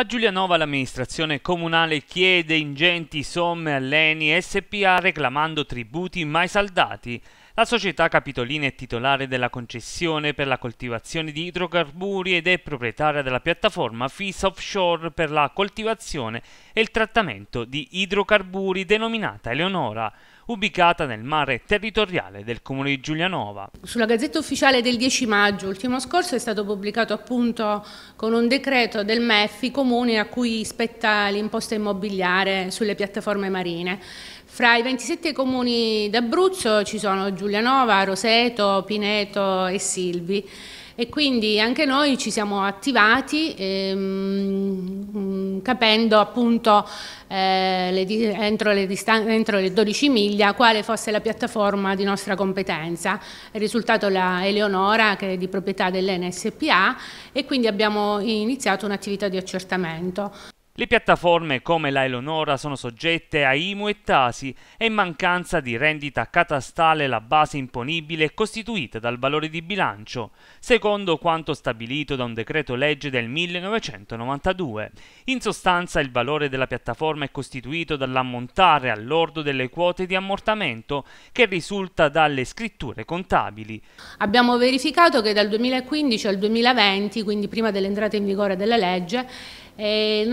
A Giulianova l'amministrazione comunale chiede ingenti somme all'ENI SPA reclamando tributi mai saldati. La società capitolina è titolare della concessione per la coltivazione di idrocarburi ed è proprietaria della piattaforma FIS Offshore per la coltivazione e il trattamento di idrocarburi denominata Eleonora, ubicata nel mare territoriale del comune di Giulianova. Sulla Gazzetta Ufficiale del 10 maggio ultimo scorso è stato pubblicato appunto con un decreto del MEF i comuni a cui spetta l'imposta immobiliare sulle piattaforme marine. Fra i 27 comuni d'Abruzzo ci sono Giulianova, Giulianova, Roseto, Pineto e Silvi. E quindi anche noi ci siamo attivati ehm, capendo appunto eh, le, entro, le entro, le 12 miglia quale fosse la piattaforma di nostra competenza. È risultato la Eleonora che è di proprietà dell'NSPA e quindi abbiamo iniziato un'attività di accertamento. Le piattaforme come la Eleonora sono soggette a IMU e Tasi e in mancanza di rendita catastale la base imponibile è costituita dal valore di bilancio, secondo quanto stabilito da un decreto legge del 1992. In sostanza il valore della piattaforma è costituito dall'ammontare all'ordo delle quote di ammortamento che risulta dalle scritture contabili. Abbiamo verificato che dal 2015 al 2020, quindi prima dell'entrata in vigore della legge, eh,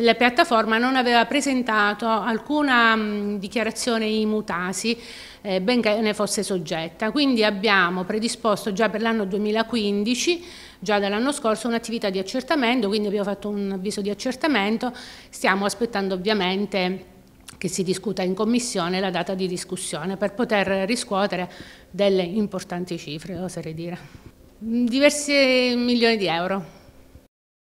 la piattaforma non aveva presentato alcuna mh, mm, dichiarazione di mutasi eh, benché ne fosse soggetta. Quindi abbiamo predisposto già per l'anno 2015, già dall'anno scorso, un'attività di accertamento, quindi abbiamo fatto un avviso di accertamento, stiamo aspettando ovviamente che si discuta in commissione la data di discussione per poter riscuotere delle importanti cifre, oserei dire. Diversi milioni di euro.